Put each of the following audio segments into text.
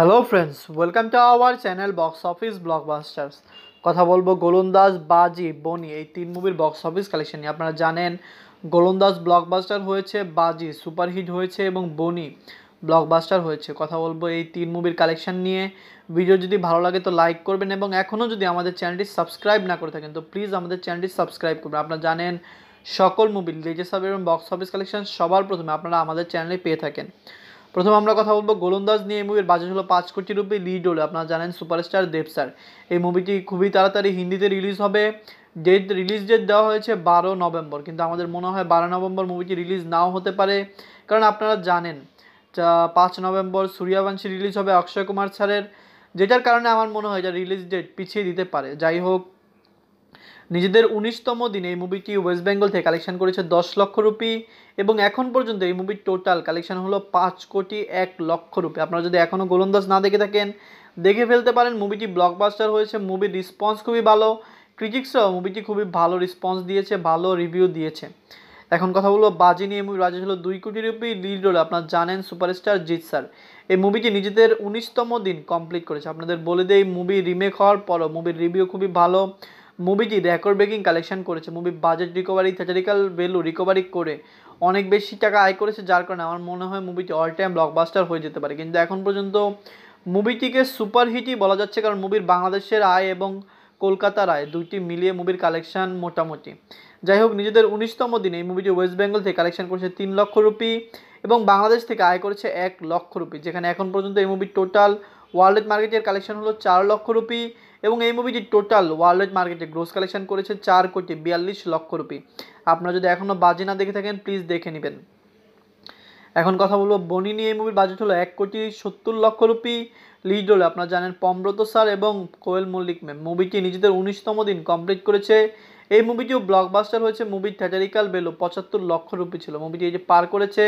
hello friends welcome to our channel box office blockbusters কথা বলবো গোলন্দাজ বাজি বনি এই তিন মুভির বক্স অফিস কালেকশন নিয়ে আপনারা জানেন গোলন্দাজ ব্লকবাস্টার হয়েছে বাজি সুপারহিট হয়েছে এবং বনি ব্লকবাস্টার হয়েছে কথা বলবো এই তিন মুভির কালেকশন নিয়ে ভিডিও যদি ভালো লাগে তো লাইক করবেন এবং এখনও যদি আমাদের চ্যানেলটি সাবস্ক্রাইব না করে থাকেন তো প্লিজ আমাদের চ্যানেলটি সাবস্ক্রাইব করবেন আপনারা জানেন সকল মুভি লেজেসাব এবং বক্স অফিস কালেকশন সবার প্রথমে আপনারা আমাদের চ্যানেলে পেয়ে থাকেন প্রথম আমরা কথা বলবো গোলন্দাজ নিয়ে এই মুভির বাজেট হলো পাঁচ কোটি রুপি লিড হলো আপনারা জানেন সুপারস্টার দেব স্যার এই মুভিটি খুবই তাড়াতাড়ি হিন্দিতে রিলিজ হবে ডেট রিলিজ ডেট দেওয়া হয়েছে বারো নভেম্বর কিন্তু আমাদের মনে হয় বারো নভেম্বর মুভিটি রিলিজ নাও হতে পারে কারণ আপনারা জানেন পাঁচ নভেম্বর সূর্যবংশী রিলিজ হবে অক্ষয় কুমার স্যারের যেটার কারণে আমার মনে হয় যে রিলিজ ডেট পিছিয়ে দিতে পারে যাই হোক নিজেদের উনিশতম দিনে এই মুভিটি ওয়েস্ট বেঙ্গল থেকে কালেকশন করেছে দশ লক্ষ রুপি এবং এখন পর্যন্ত এই মুভির টোটাল কালেকশন হলো পাঁচ কোটি এক লক্ষ রুপি আপনারা যদি এখনও গোলন্দাজ না দেখে থাকেন দেখে ফেলতে পারেন মুভিটি ব্লকবাস্টার হয়েছে মুভির রিসপন্স খুবই ভালো ক্রিটিক্সরাও মুভিটি খুবই ভালো রেসপন্স দিয়েছে ভালো রিভিউ দিয়েছে এখন কথা বলবো বাজি নিয়ে মুভি বাজেট হলো দুই কোটি রুপি লিড রোল আপনার জানেন সুপারস্টার জিৎ স্যার এই মুভিটি নিজেদের উনিশতম দিন কমপ্লিট করেছে আপনাদের বলে দেয় মুভি রিমেক হওয়ার পরও মুভির রিভিউ খুবই ভালো মুভিটি রেকর্ড ব্রেকিং কালেকশন করেছে movie budget recovery theatrical value recovery করে অনেক বেশি টাকা আয় করেছে যার কারণে আমার মনে হয় মুভিটি অল টাইম ব্লকবাস্টার হয়ে যেতে পারে কিন্তু এখন পর্যন্ত মুভিটিকে সুপারহিটই বলা যাচ্ছে কারণ মুভির বাংলাদেশের আয় এবং কলকাতার আয় দুইটি মিলিয়ে মুভির কালেকশান মোটামুটি যাই হোক নিজেদের উনিশতম দিনে এই মুভিটি ওয়েস্ট বেঙ্গল থেকে কালেকশন করেছে তিন লক্ষ রুপি এবং বাংলাদেশ থেকে আয় করেছে এক লক্ষ রুপি যেখানে এখন পর্যন্ত এই মুভির টোটাল ওয়ার্ল্ড মার্কেটের কালেকশন হলো চার লক্ষ রুপি এবং এই মুভিটি টোটাল ওয়ার্ল্ড মার্কেটে গ্রোস কালেকশন করেছে চার কোটি বিয়াল্লিশ লক্ষ রুপি আপনারা যদি এখনও বাজে না দেখে থাকেন প্লিজ দেখে নেবেন এখন কথা বলবো বনি নিয়ে এই মুভির বাজেট হলো এক কোটি সত্তর লক্ষ রুপি লিড রোল আপনারা জানেন পম্রত স্যার এবং কোয়েল মল্লিক ম্যাম মুভিটি নিজেদের উনিশতম দিন কমপ্লিট করেছে এই মুভিটিও ব্লকবাস্টার হয়েছে মুভির থিয়েটারিক্যাল বেলো পঁচাত্তর লক্ষ রুপি ছিল মুভিটি এই যে পার করেছে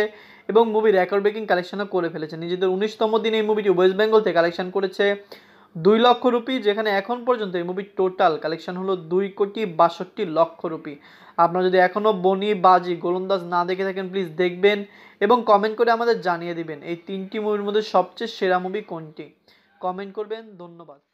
এবং মুভি রেকর্ড ব্রেকিং কালেকশনও করে ফেলেছে নিজেদের উনিশতম দিন এই মুভিটি ওয়েস্ট বেঙ্গল থেকে কালেকশন করেছে দুই লক্ষ রুপি যেখানে এখন পর্যন্ত এই মুভির টোটাল কালেকশন হলো দুই কোটি বাষট্টি লক্ষ রুপি আপনারা যদি এখনও বনি বাজি গোলন্দাজ না দেখে থাকেন প্লিজ দেখবেন এবং কমেন্ট করে আমাদের জানিয়ে দিবেন এই তিনটি মুভির মধ্যে সবচেয়ে সেরা মুভি কোনটি কমেন্ট করবেন ধন্যবাদ